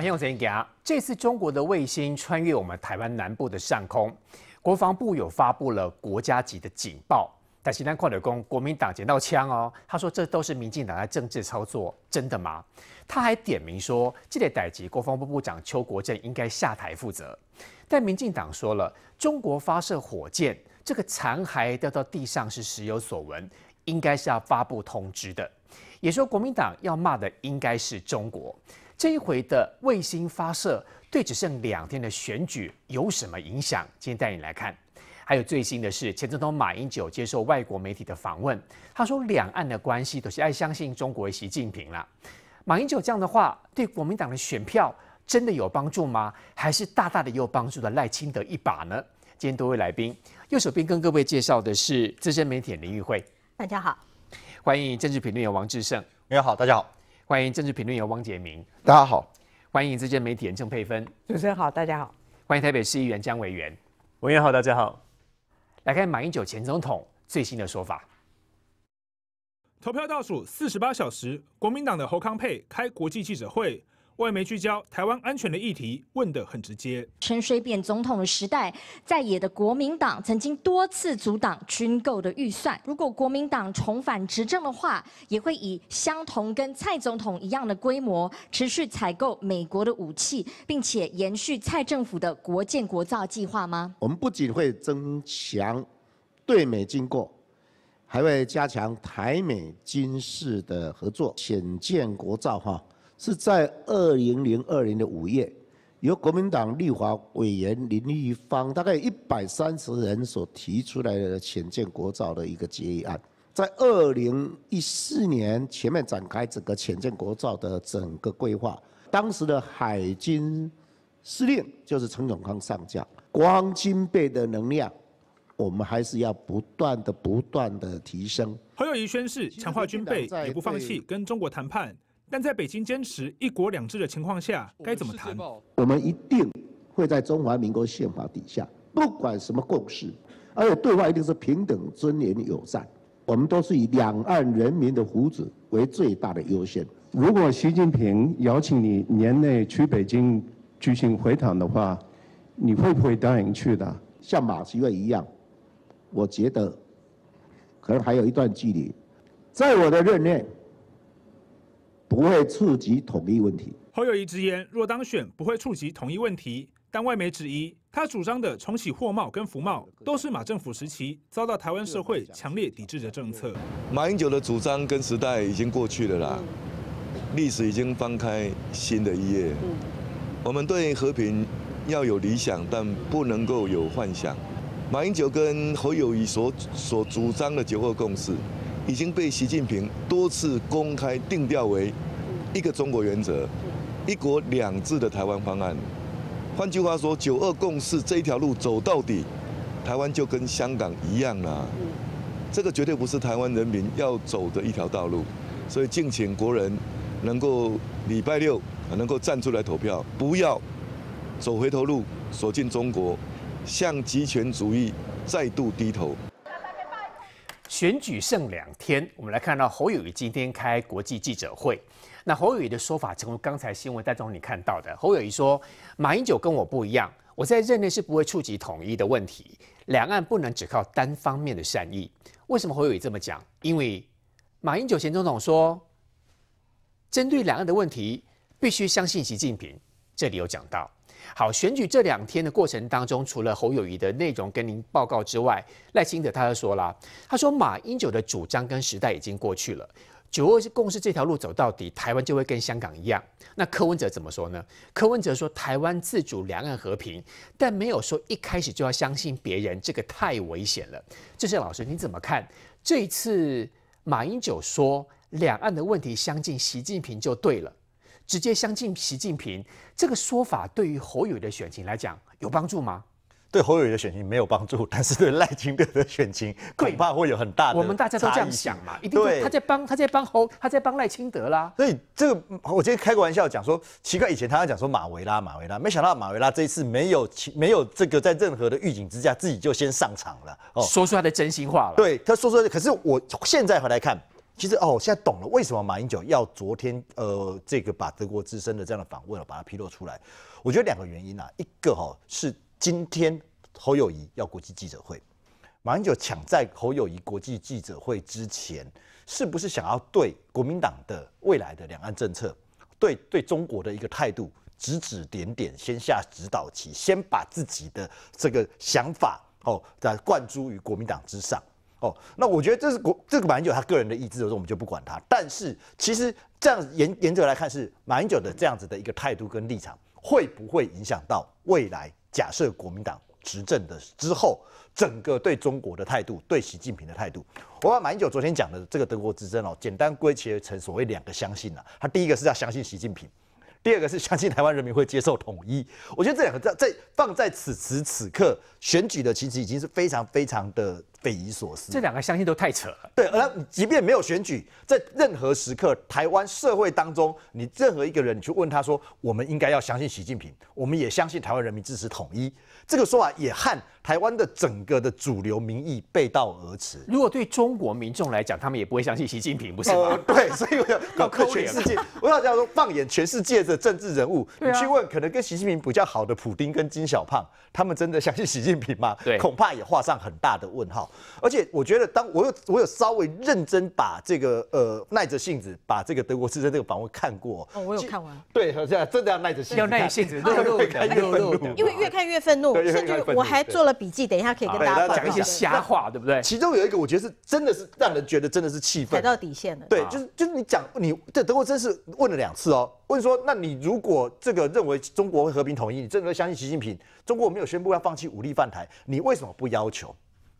欢迎收看《正港》。这次中国的卫星穿越我们台湾南部的上空，国防部有发布了国家级的警报。但是呢，矿友公国民党捡到枪哦，他说这都是民进党的政治操作，真的吗？他还点名说，这类歹级国防部部长邱国正应该下台负责。但民进党说了，中国发射火箭，这个残骸掉到地上是时有所闻，应该是要发布通知的，也说国民党要骂的应该是中国。这一回的卫星发射对只剩两天的选举有什么影响？今天带你来看。还有最新的是，钱总统马英九接受外国媒体的访问，他说两岸的关系都是爱相信中国习近平了。马英九这样的话，对国民党的选票真的有帮助吗？还是大大的有帮助的赖清德一把呢？今天多位来宾，右手边跟各位介绍的是资深媒体林玉慧，大家好，欢迎政治评论员王志胜，你好，大家好。欢迎政治评论员汪杰明，大家好；欢迎资深媒体人郑佩芬，主持人好，大家好；欢迎台北市议员江维元，委员好，大家好。来看马英九前总统最新的说法，投票倒数四十八小时，国民党的侯康佩开国际记者会。外媒聚焦台湾安全的议题，问得很直接。陈水扁总统的时代，在野的国民党曾经多次阻挡军购的预算。如果国民党重返执政的话，也会以相同跟蔡总统一样的规模，持续采购美国的武器，并且延续蔡政府的国建国造计划吗？我们不仅会增强对美经过。还会加强台美军事的合作，显建国造哈。是在二零零二年的五月，由国民党立法委员林玉方，大概一百三十人所提出来的浅见国造的一个决议案，在二零一四年前面展开整个浅见国造的整个规划。当时的海军司令就是陈永康上将，光军备的能量，我们还是要不断的不断的提升。侯友谊宣誓强化军备也不放弃跟中国谈判。但在北京坚持一国两制的情况下，该怎么谈？我们一定会在中华民国宪法底下，不管什么共识，而且对外一定是平等、尊严、友善。我们都是以两岸人民的福祉为最大的优先。如果习近平邀请你年内去北京举行会谈的话，你会不会答应去的？像马世悦一样，我觉得可能还有一段距离。在我的任内。不会触及统一问题。侯友谊直言，若当选不会触及统一问题，但外媒质疑他主张的重启货贸跟服贸都是马政府时期遭到台湾社会强烈抵制的政策。马英九的主张跟时代已经过去了啦，历史已经翻开新的一页。我们对和平要有理想，但不能够有幻想。马英九跟侯友谊所所主张的九二共识。已经被习近平多次公开定调为“一个中国原则、一国两制”的台湾方案。换句话说，九二共识这一条路走到底，台湾就跟香港一样了。这个绝对不是台湾人民要走的一条道路。所以，敬请国人能够礼拜六能够站出来投票，不要走回头路，锁进中国，向极权主义再度低头。选举剩两天，我们来看到侯友谊今天开国际记者会。那侯友谊的说法，成为刚才新闻当中你看到的，侯友谊说：“马英九跟我不一样，我在任内是不会触及统一的问题。两岸不能只靠单方面的善意。”为什么侯友谊这么讲？因为马英九前总统说：“针对两岸的问题，必须相信习近平。”这里有讲到。好，选举这两天的过程当中，除了侯友谊的内容跟您报告之外，赖清德他就说了，他说马英九的主张跟时代已经过去了，九二共识这条路走到底，台湾就会跟香港一样。那柯文哲怎么说呢？柯文哲说台湾自主、两岸和平，但没有说一开始就要相信别人，这个太危险了。郑信老师，你怎么看？这次马英九说两岸的问题相信习近平就对了。直接相信习近平这个说法，对于侯友的选情来讲有帮助吗？对侯友的选情没有帮助，但是对赖清德的选情恐怕会有很大的。我们大家都这样想嘛，一定他在帮他在帮侯他在帮赖清德啦。所以这个我今天开个玩笑讲说，奇怪以前他讲说马维拉马维拉，没想到马维拉这一次没有没有这个在任何的预警之下，自己就先上场了哦，说出他的真心话了。对，他说出，可是我现在回来看。其实哦，我现在懂了，为什么马英九要昨天呃这个把德国之身的这样的访问了把它披露出来？我觉得两个原因啊，一个哈是今天侯友谊要国际记者会，马英九抢在侯友谊国际记者会之前，是不是想要对国民党的未来的两岸政策，对对中国的一个态度指指点点，先下指导棋，先把自己的这个想法哦在灌注于国民党之上。哦，那我觉得这是国这个马英九他个人的意志，我说我们就不管他。但是其实这样严严格来看，是马英九的这样子的一个态度跟立场，会不会影响到未来？假设国民党执政的之后，整个对中国的态度，对习近平的态度，我把马英九昨天讲的这个德国执政哦，简单归结成所谓两个相信啊。他第一个是要相信习近平，第二个是相信台湾人民会接受统一。我觉得这两个在在放在此时此刻选举的，其实已经是非常非常的。匪夷所思，这两个相信都太扯了。对，而即便没有选举，在任何时刻，台湾社会当中，你任何一个人，你去问他说：“我们应该要相信习近平，我们也相信台湾人民支持统一。”这个说法也和台湾的整个的主流民意背道而驰。如果对中国民众来讲，他们也不会相信习近平，不是吗？对，所以我要放全世界，我要这样说：放眼全世界的政治人物，你去问，可能跟习近平比较好的普丁跟金小胖，他们真的相信习近平吗？对，恐怕也画上很大的问号。而且我觉得，当我有我有稍微认真把这个呃，耐着性子把这个德国之声这个访问看过，哦，我有看完。对，好像真的要耐着性子，要 耐性子，又怒又怒，因为越看越愤怒。甚越我还做了笔记，等一下可以跟大家讲一些瞎话，对不对？其中有一个我觉得是真的是让人觉得真的是气愤，踩到底线了。对，就是就是你讲你这德国真是问了两次哦，问说那你如果这个认为中国会和平统一，你真的相信习近平，中国没有宣布要放弃武力犯台，你为什么不要求？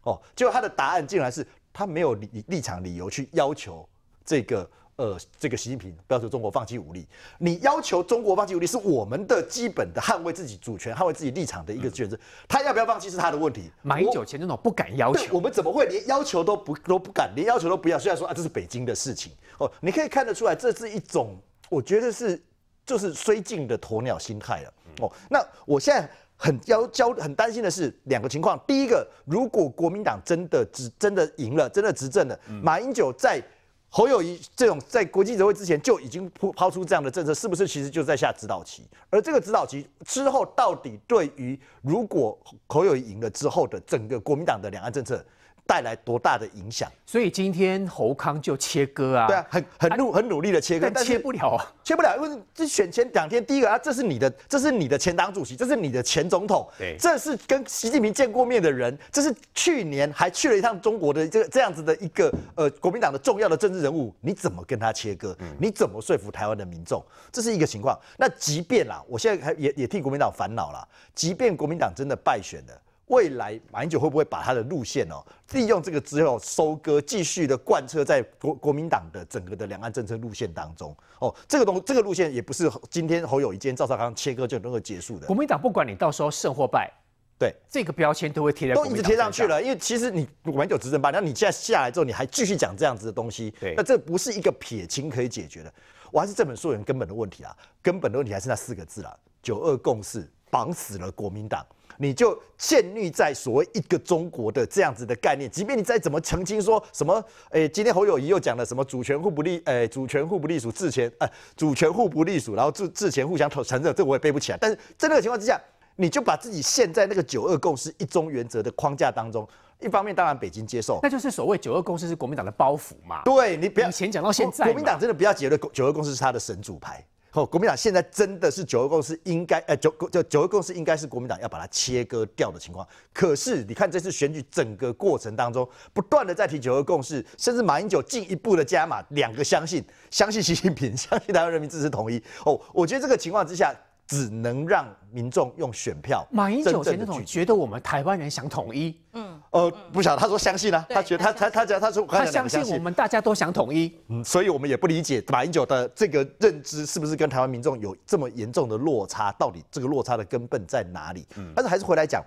哦，结果他的答案竟然是他没有立立场理由去要求这个呃这个习近平要求中国放弃武力，你要求中国放弃武力是我们的基本的捍卫自己主权、捍卫自己立场的一个原则。他要不要放弃是他的问题。马英九、钱仲农不敢要求，我们怎么会连要求都不都不敢，连要求都不要？虽然说啊，这是北京的事情哦，你可以看得出来，这是一种我觉得是就是绥靖的鸵鸟心态了。哦，那我现在。很焦焦很担心的是两个情况，第一个，如果国民党真的执真的赢了，真的执政了，马英九在侯友谊这种在国际社会之前就已经抛抛出这样的政策，是不是其实就在下指导棋？而这个指导棋之后，到底对于如果侯友谊赢了之后的整个国民党的两岸政策？带来多大的影响？所以今天侯康就切割啊，对啊，很很努很努力的切割，但切不了啊，切不了，因为这选前两天第一个啊，这是你的，这是你的前党主席，这是你的前总统，对，这是跟习近平见过面的人，这是去年还去了一趟中国的这个这样子的一个呃国民党的重要的政治人物，你怎么跟他切割？你怎么说服台湾的民众？这是一个情况。那即便啦，我现在还也也替国民党烦恼了，即便国民党真的败选了。未来马英九会不会把他的路线哦，利用这个之后收割，继续的贯彻在国国民党的整个的两岸政策路线当中哦？这个东这个路线也不是今天侯友谊、今天赵少康切割就能够结束的。国民党不管你到时候胜或败，对这个标签都会贴在。都已经贴上去了，因为其实你马英执政八那你现在下来之后，你还继续讲这样子的东西，对，那这不是一个撇清可以解决的。我还是这本书有根本的问题啊，根本的问题还是那四个字啦：九二共识。绑死了国民党，你就建立在所谓一个中国的这样子的概念。即便你再怎么澄清说什么，诶，今天侯友谊又讲了什么主权互不立，诶，主权互不隶属，治前，诶，主权互不隶属，然后治自前互相承认，这我也背不起来。但是在那个情况之下，你就把自己陷在那个九二共识一中原则的框架当中，一方面当然北京接受，那就是所谓九二共识是国民党的包袱嘛。对你不要以前讲到现在，国民党真的不要觉得九二共识是他的神主牌。国民党现在真的是九二共识应该，呃，九就九二共识应该是国民党要把它切割掉的情况。可是你看这次选举整个过程当中，不断的在提九二共识，甚至马英九进一步的加码两个相信，相信习近平，相信台湾人民支持统一。哦，我觉得这个情况之下，只能让民众用选票。马英九前总统觉得我们台湾人想统一，嗯。呃，不晓得，他说相信啊，他觉得他他他讲，他说他相信我们大家都想统一，嗯，所以我们也不理解马英九的这个认知是不是跟台湾民众有这么严重的落差，到底这个落差的根本在哪里？嗯，但是还是回来讲，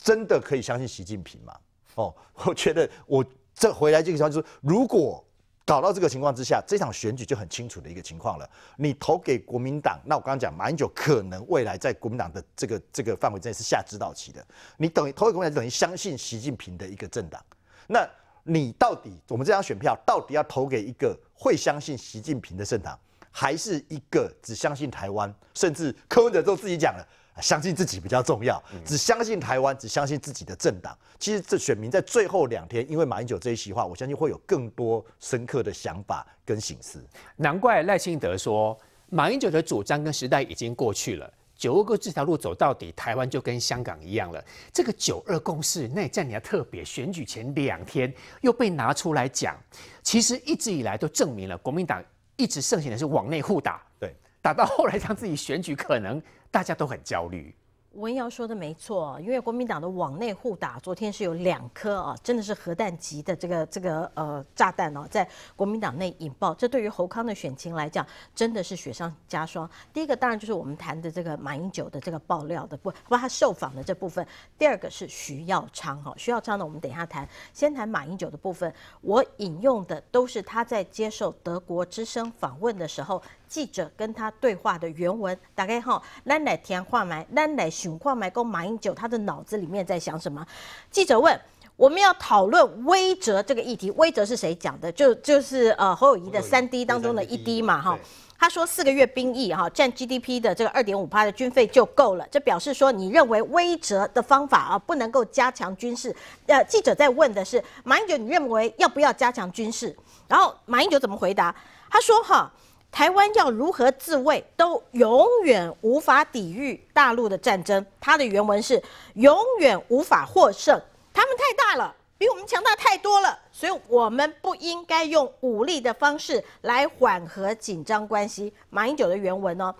真的可以相信习近平吗？哦，我觉得我这回来这个就是，如果。搞到这个情况之下，这场选举就很清楚的一个情况了。你投给国民党，那我刚刚讲马英九可能未来在国民党的这个这个范围之内是下指导棋的。你等于投给国民党，等于相信习近平的一个政党。那你到底我们这张选票到底要投给一个会相信习近平的政党，还是一个只相信台湾？甚至柯文哲都自己讲了。相信自己比较重要，只相信台湾，只相信自己的政党。其实这选民在最后两天，因为马英九这一席话，我相信会有更多深刻的想法跟醒思。难怪赖清德说，马英九的主张跟时代已经过去了。九二共这条路走到底，台湾就跟香港一样了。这个九二共识那在你要特别，选举前两天又被拿出来讲，其实一直以来都证明了国民党一直盛行的是往内互打，对，打到后来让自己选举可能。大家都很焦虑。文瑶说的没错，因为国民党的网内互打，昨天是有两颗啊，真的是核弹级的这个这个呃炸弹哦，在国民党内引爆。这对于侯康的选情来讲，真的是雪上加霜。第一个当然就是我们谈的这个马英九的这个爆料的不不他受访的这部分。第二个是徐耀昌哈，徐耀昌呢我们等一下谈，先谈马英九的部分。我引用的都是他在接受德国之声访问的时候，记者跟他对话的原文，大概哈，来来电话来来。情况来跟马英九，他的脑子里面在想什么？记者问，我们要讨论威哲这个议题，威哲是谁讲的？就就是呃侯友谊的三 D 当中的一 D 嘛，哈，他说四个月兵役哈，占 GDP 的这个二点五趴的军费就够了，这表示说你认为威哲的方法啊不能够加强军事？呃，记者在问的是马英九，你认为要不要加强军事？然后马英九怎么回答？他说哈。台湾要如何自卫，都永远无法抵御大陆的战争。他的原文是永远无法获胜，他们太大了，比我们强大太多了，所以我们不应该用武力的方式来缓和紧张关系。马英九的原文呢？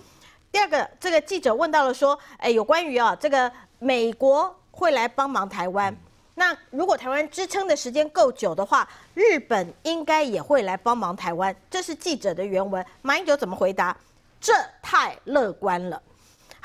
第二个，这个记者问到了说，哎，有关于啊，这个美国会来帮忙台湾？那如果台湾支撑的时间够久的话，日本应该也会来帮忙台湾。这是记者的原文，马英九怎么回答？这太乐观了。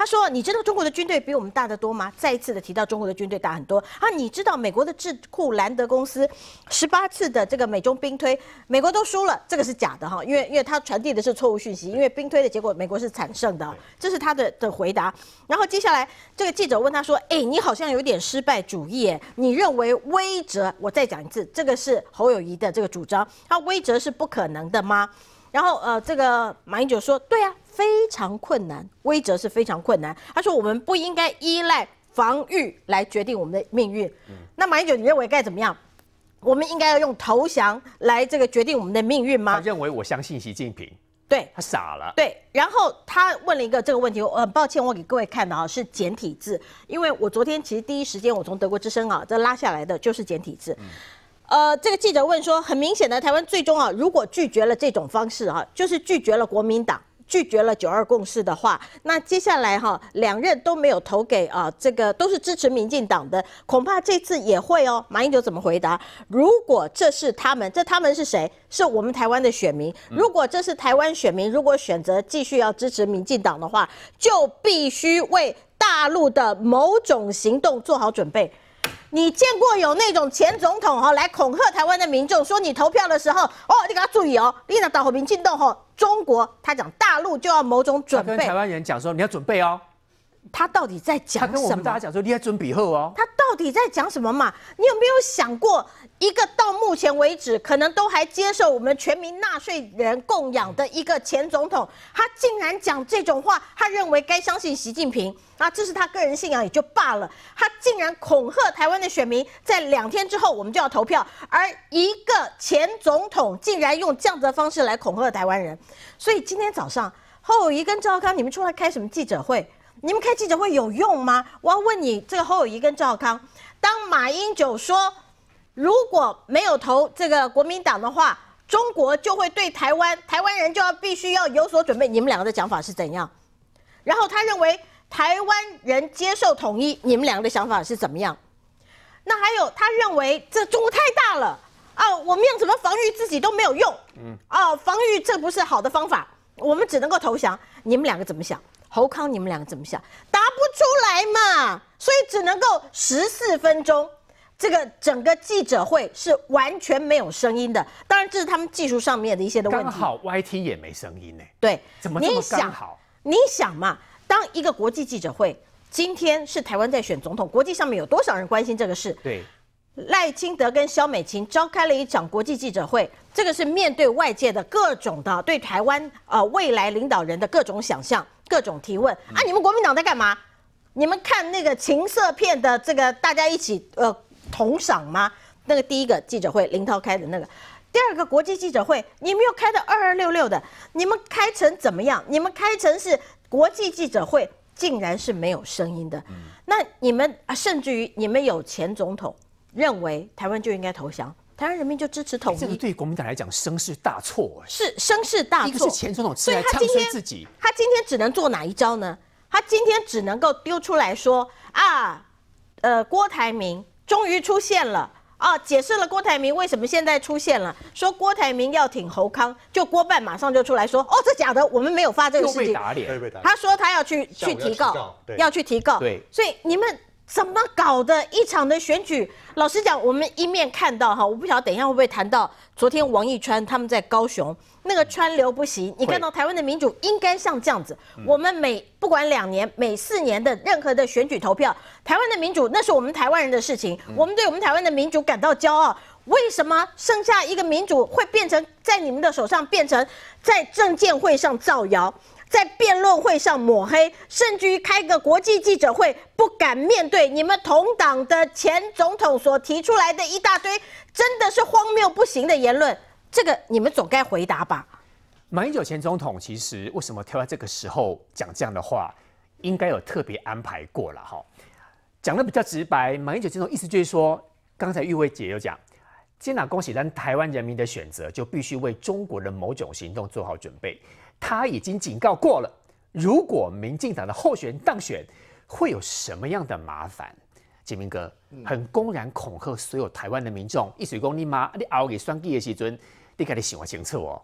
他说：“你知道中国的军队比我们大得多吗？”再一次的提到中国的军队大很多啊！你知道美国的智库兰德公司十八次的这个美中兵推，美国都输了，这个是假的哈，因为因为他传递的是错误讯息，因为兵推的结果美国是惨胜的，这是他的的回答。然后接下来这个记者问他说：“哎，你好像有点失败主义，你认为威折？我再讲一次，这个是侯友谊的这个主张，他威折是不可能的吗？”然后呃，这个马英九说：“对啊，非常困难，威则是非常困难。”他说：“我们不应该依赖防御来决定我们的命运。”那马英九，你认为该怎么样？我们应该要用投降来这个决定我们的命运吗？他认为，我相信习近平。对，他傻了。对，然后他问了一个这个问题，我很抱歉，我给各位看的啊，是简体字，因为我昨天其实第一时间我从德国之声啊这拉下来的就是简体字。呃，这个记者问说，很明显的，台湾最终啊，如果拒绝了这种方式啊，就是拒绝了国民党，拒绝了九二共识的话，那接下来哈，两任都没有投给啊，这个都是支持民进党的，恐怕这次也会哦。马英九怎么回答？如果这是他们，这他们是谁？是我们台湾的选民。如果这是台湾选民，如果选择继续要支持民进党的话，就必须为大陆的某种行动做好准备。你见过有那种前总统哈来恐吓台湾的民众，说你投票的时候哦，你给他注意哦，立了导火线进动哈，中国他讲大陆就要某种准备，跟台湾人讲说你要准备哦。他到底在讲？他跟我们大家讲说，你在尊比贺哦。他到底在讲什么嘛？你有没有想过，一个到目前为止可能都还接受我们全民纳税人供养的一个前总统，他竟然讲这种话，他认为该相信习近平啊，这是他个人信仰也就罢了。他竟然恐吓台湾的选民，在两天之后我们就要投票，而一个前总统竟然用这样的方式来恐吓台湾人。所以今天早上，侯友谊跟赵康，你们出来开什么记者会？你们开记者会有用吗？我要问你，这个侯友谊跟赵康，当马英九说如果没有投这个国民党的话，中国就会对台湾，台湾人就要必须要有所准备。你们两个的讲法是怎样？然后他认为台湾人接受统一，你们两个的想法是怎么样？那还有他认为这中国太大了啊，我们要怎么防御自己都没有用，嗯，哦，防御这不是好的方法，我们只能够投降。你们两个怎么想？侯康，你们两个怎么想？答不出来嘛，所以只能够十四分钟。这个整个记者会是完全没有声音的。当然，这是他们技术上面的一些的问题。刚好 Y T 也没声音呢。对，怎么这么刚好？你想嘛，当一个国际记者会，今天是台湾在选总统，国际上面有多少人关心这个事？对，赖清德跟萧美琴召开了一场国际记者会，这个是面对外界的各种的对台湾啊未来领导人的各种想象。各种提问啊！你们国民党在干嘛？你们看那个情色片的这个，大家一起呃同赏吗？那个第一个记者会林涛开的那个，第二个国际记者会你们又开的二二六六的，你们开成怎么样？你们开成是国际记者会，竟然是没有声音的。那你们甚至于你们有前总统认为台湾就应该投降。台湾人民就支持统一，这个对国民党来讲，声势大错是声势大错，个是前总统。所以他今天，他今天只能做哪一招呢？他今天只能够丢出来说啊，呃，郭台铭终于出现了哦，解释了郭台铭为什么现在出现了，说郭台铭要挺侯康，就郭办马上就出来说，哦，这假的，我们没有发这个事情，打脸，打。他说他要去去提告，要去提告，对，所以你们。怎么搞的？一场的选举，老实讲，我们一面看到哈，我不晓得等一下会不会谈到昨天王一川他们在高雄那个川流不息。你看到台湾的民主应该像这样子，我们每不管两年、每四年的任何的选举投票，台湾的民主那是我们台湾人的事情，我们对我们台湾的民主感到骄傲。为什么剩下一个民主会变成在你们的手上变成在政见会上造谣？在辩论会上抹黑，甚至于开个国际记者会，不敢面对你们同党的前总统所提出来的一大堆，真的是荒谬不行的言论。这个你们总该回答吧？马英九前总统其实为什么挑在这个时候讲这样的话，应该有特别安排过了哈。讲的比较直白，马英九这种意思就是说，刚才玉惠姐有讲，接纳恭喜咱台湾人民的选择，就必须为中国的某种行动做好准备。他已经警告过了，如果民进党的候选人当选，会有什么样的麻烦？金明哥很公然恐吓所有台湾的民众，一水公你妈，你熬给双计的时尊，你该得小心测哦。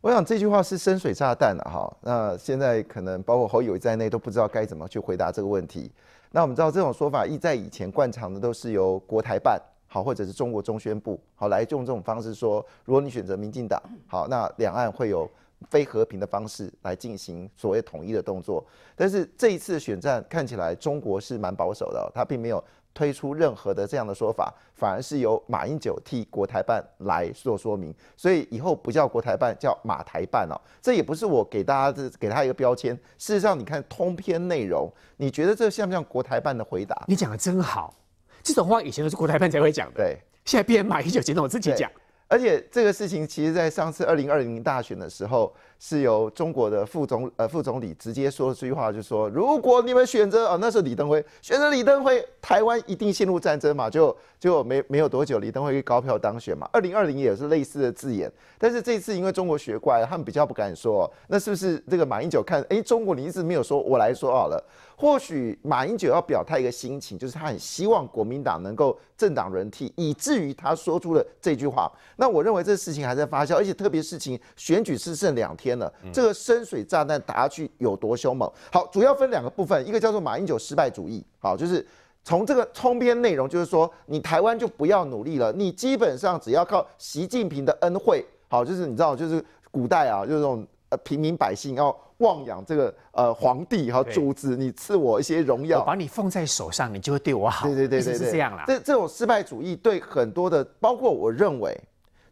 我想这句话是深水炸弹了哈。那现在可能包括侯友在内都不知道该怎么去回答这个问题。那我们知道这种说法一在以前惯常的都是由国台办好或者是中国中宣部好来用这种方式说，如果你选择民进党好，那两岸会有。非和平的方式来进行所谓统一的动作，但是这一次选战看起来中国是蛮保守的，他并没有推出任何的这样的说法，反而是由马英九替国台办来做说明，所以以后不叫国台办叫马台办哦，这也不是我给大家这给他一个标签，事实上你看通篇内容，你觉得这像不像国台办的回答？你讲的真好，这种话以前都是国台办才会讲的，对，现在变马英九总统自己讲。而且这个事情，其实在上次二零二零大选的时候。是由中国的副总呃副总理直接说了这句话，就说如果你们选择啊，那时候李登辉选择李登辉，台湾一定陷入战争嘛，就就没没有多久，李登辉高票当选嘛。二零二零也是类似的字眼，但是这次因为中国学怪，他们比较不敢说。那是不是这个马英九看，哎，中国你一直没有说，我来说好了。或许马英九要表态一个心情，就是他很希望国民党能够政党轮替，以至于他说出了这句话。那我认为这事情还在发酵，而且特别事情选举是剩两天。天了，这个深水炸弹打下去有多凶猛？好，主要分两个部分，一个叫做马英九失败主义，好，就是从这个通篇内容，就是说你台湾就不要努力了，你基本上只要靠习近平的恩惠，好，就是你知道，就是古代啊，就是这种呃平民百姓要望养这个呃皇帝和主子你赐我一些荣耀，把你放在手上，你就会对我好，对对对，其是这样啦。这这种失败主义对很多的，包括我认为。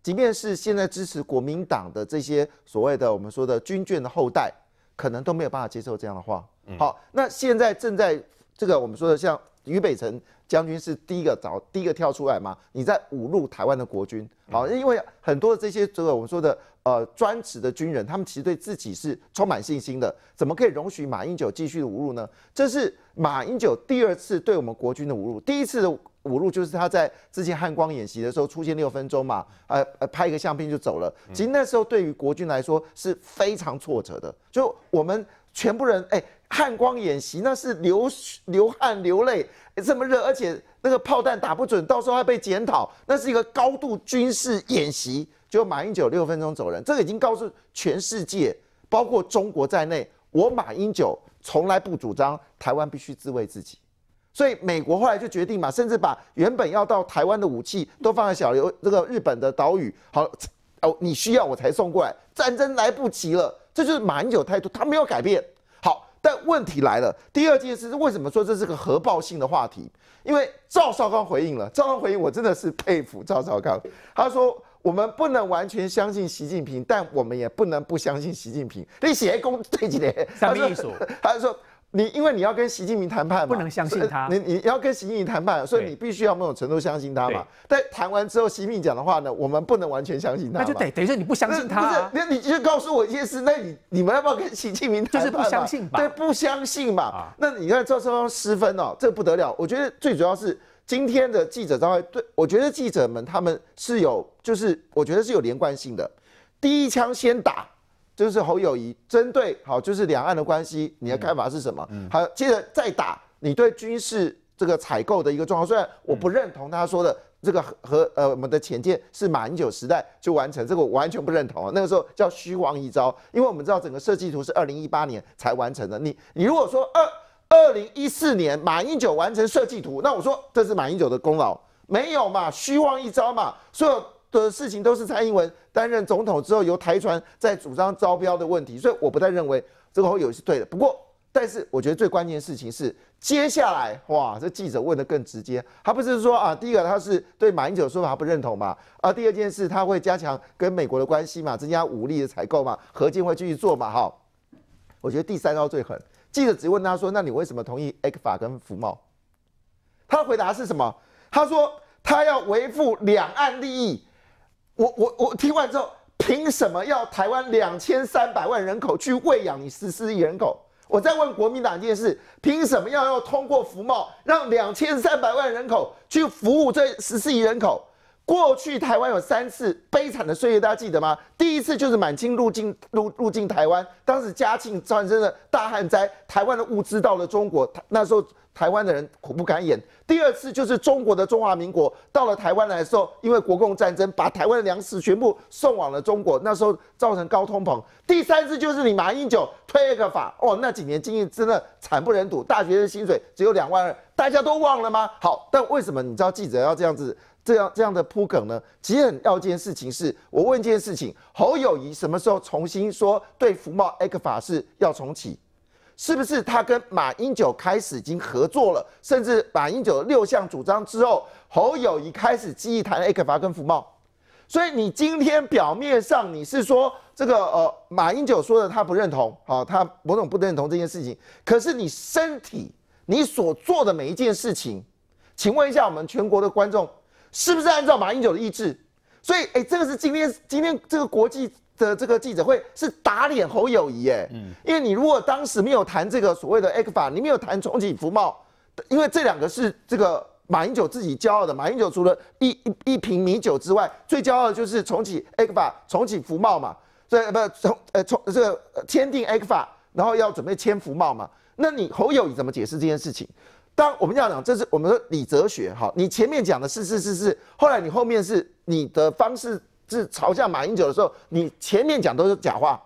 即便是现在支持国民党的这些所谓的我们说的军眷的后代，可能都没有办法接受这样的话。好，那现在正在这个我们说的像俞北辰将军是第一个找第一个跳出来嘛？你在侮辱台湾的国军。好，因为很多的这些这个我们说的呃专职的军人，他们其实对自己是充满信心的，怎么可以容许马英九继续的侮辱呢？这是马英九第二次对我们国军的侮辱，第一次。五路就是他在之前汉光演习的时候出现六分钟嘛，呃呃拍一个相片就走了。其实那时候对于国军来说是非常挫折的，就我们全部人哎汉光演习那是流流汗流泪这么热，而且那个炮弹打不准，到时候还被检讨，那是一个高度军事演习。就马英九六分钟走人，这个已经告诉全世界，包括中国在内，我马英九从来不主张台湾必须自卫自己。所以美国后来就决定嘛，甚至把原本要到台湾的武器都放在小琉这个日本的岛屿。好，哦，你需要我才送过来，战争来不及了，这就是蛮有态度，他没有改变。好，但问题来了，第二件事是为什么说这是个核爆性的话题？因为赵少康回应了，赵少康回应，我真的是佩服赵少康。他说我们不能完全相信习近平，但我们也不能不相信习近平。你写公对起年？三民一说，他说。你因为你要跟习近平谈判，不能相信他。你你要跟习近平谈判，所以你必须要某种程度相信他嘛。但谈完之后，习近平讲的话呢，我们不能完全相信他。那就等等于说你不相信他。不是，那你就告诉我一件事，那你你们要不要跟习近平？就是不相信吧。对，不相信嘛。那你看，这双方失分哦，这不得了。我觉得最主要是今天的记者招待对，我觉得记者们他们是有，就是我觉得是有连贯性的。第一枪先打。就是侯友谊针对好，就是两岸的关系，你的看法是什么？好，接着再打，你对军事这个采购的一个状况，虽然我不认同他说的这个和呃我们的前舰是马英九时代就完成，这个我完全不认同。那个时候叫虚晃一招，因为我们知道整个设计图是二零一八年才完成的。你你如果说二二零一四年马英九完成设计图，那我说这是马英九的功劳没有嘛？虚晃一招嘛？所以。的事情都是蔡英文担任总统之后，由台船在主张招标的问题，所以我不太认为这个会有是对的。不过，但是我觉得最关键的事情是，接下来哇，这记者问的更直接，他不是说啊，第一个他是对马英九的说法不认同嘛，啊，第二件事他会加强跟美国的关系嘛，增加武力的采购嘛，核军会继续做嘛，哈，我觉得第三招最狠。记者直接问他说，那你为什么同意 A 克法跟福茂？他回答是什么？他说他要维护两岸利益。我我我听完之后，凭什么要台湾两千三百万人口去喂养你十四亿人口？我在问国民党一件事：凭什么要要通过福茂让两千三百万人口去服务这十四亿人口？过去台湾有三次悲惨的岁月，大家记得吗？第一次就是满清入境入入境台湾，当时嘉庆战争的大旱灾，台湾的物资到了中国，那时候台湾的人苦不堪言。第二次就是中国的中华民国到了台湾的时候，因为国共战争，把台湾的粮食全部送往了中国，那时候造成高通膨。第三次就是你马英九推一个法，哦，那几年经济真的惨不忍睹，大学生薪水只有两万二，大家都忘了吗？好，但为什么你知道记者要这样子？这样这样的铺梗呢，其实很要件事情是，我问一件事情：侯友谊什么时候重新说对福茂 A 克法事要重启？是不是他跟马英九开始已经合作了？甚至马英九六项主张之后，侯友谊开始积极谈 A 克法跟福茂？所以你今天表面上你是说这个呃马英九说的他不认同，好，他某种不认同这件事情，可是你身体你所做的每一件事情，请问一下我们全国的观众。是不是按照马英九的意志？所以，哎，这个是今天今天这个国际的这个记者会是打脸侯友谊，哎，嗯，因为你如果当时没有谈这个所谓的 A 法，你没有谈重启福茂，因为这两个是这个马英九自己骄傲的。马英九除了一一一瓶米酒之外，最骄傲的就是重启 A 法、重启福茂嘛。所以不重呃重这个签订 A 法，然后要准备签福茂嘛。那你侯友谊怎么解释这件事情？当我们要讲，这是我们说李哲学，哈，你前面讲的是是是是，后来你后面是你的方式是嘲笑马英九的时候，你前面讲都是假话，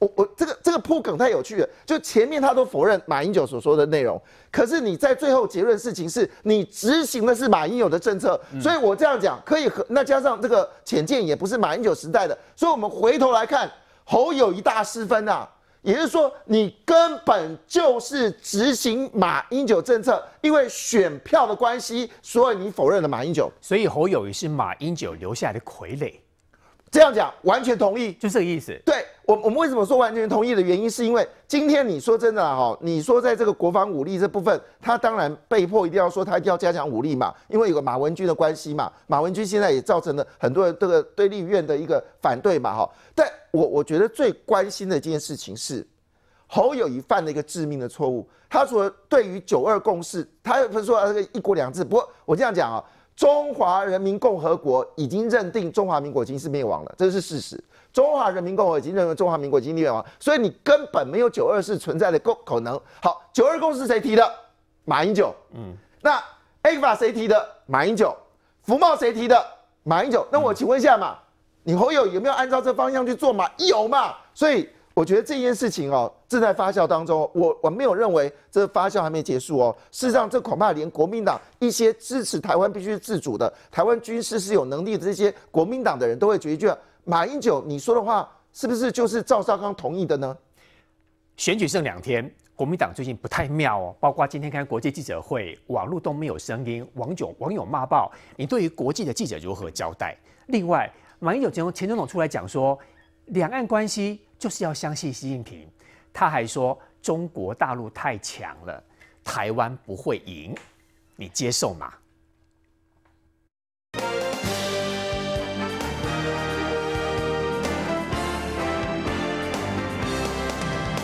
我我这个这个铺梗太有趣了，就前面他都否认马英九所说的内容，可是你在最后结论事情是，你执行的是马英九的政策，所以我这样讲可以和那加上这个浅见也不是马英九时代的，所以我们回头来看，侯友一大失分呐。也就是说，你根本就是执行马英九政策，因为选票的关系，所以你否认了马英九。所以侯友谊是马英九留下来的傀儡，这样讲完全同意，就这个意思。对。我我们为什么说完全同意的原因，是因为今天你说真的哈，你说在这个国防武力这部分，他当然被迫一定要说他一定要加强武力嘛，因为有个马文君的关系嘛，马文君现在也造成了很多这个对立院的一个反对嘛哈。但我我觉得最关心的一件事情是，侯友谊犯了一个致命的错误，他说对于九二共识，他不是说那个一国两制，不过我这样讲啊。中华人民共和国已经认定中华民国已经是灭亡了，这是事实。中华人民共和国已经认为中华民国已经灭亡，所以你根本没有九二式存在的构可能。好，九二共识谁提的？马英九。嗯，那 A 股法谁提的？马英九。福茂谁提的？马英九。那我请问一下嘛，你侯友有没有按照这方向去做嘛？有嘛？所以。我觉得这件事情哦，正在发酵当中。我我没有认为这发酵还没结束哦。事实上，这恐怕连国民党一些支持台湾必须自主的台湾军事是有能力的这些国民党的人都会觉得，马英九你说的话是不是就是赵少康同意的呢？选举剩两天，国民党最近不太妙哦。包括今天开国际记者会，网路都没有声音，网友网友骂爆，你对于国际的记者如何交代？另外，马英九前前总统出来讲说。两岸关系就是要相信习近平，他还说中国大陆太强了，台湾不会赢，你接受吗？